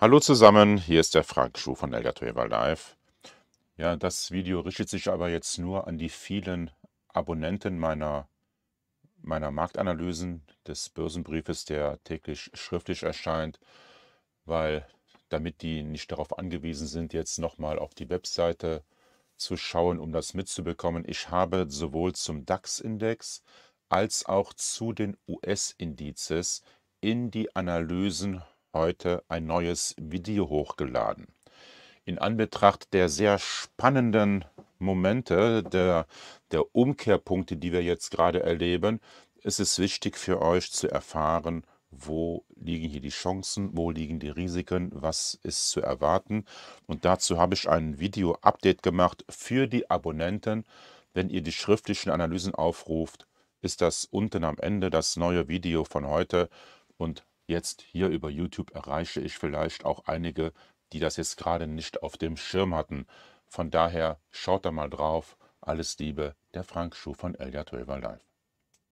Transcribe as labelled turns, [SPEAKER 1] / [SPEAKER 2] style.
[SPEAKER 1] Hallo zusammen, hier ist der Frank Schuh von Elgato Live. Ja, das Video richtet sich aber jetzt nur an die vielen Abonnenten meiner, meiner Marktanalysen des Börsenbriefes, der täglich schriftlich erscheint, weil damit die nicht darauf angewiesen sind, jetzt nochmal auf die Webseite zu schauen, um das mitzubekommen. Ich habe sowohl zum DAX-Index als auch zu den US-Indizes in die Analysen heute ein neues Video hochgeladen. In Anbetracht der sehr spannenden Momente, der, der Umkehrpunkte, die wir jetzt gerade erleben, ist es wichtig für euch zu erfahren, wo liegen hier die Chancen, wo liegen die Risiken, was ist zu erwarten. Und dazu habe ich ein Video-Update gemacht für die Abonnenten. Wenn ihr die schriftlichen Analysen aufruft, ist das unten am Ende das neue Video von heute. Und jetzt hier über YouTube erreiche ich vielleicht auch einige, die das jetzt gerade nicht auf dem Schirm hatten. Von daher schaut da mal drauf. Alles Liebe, der Frank Schuh von Elga Tölver Live.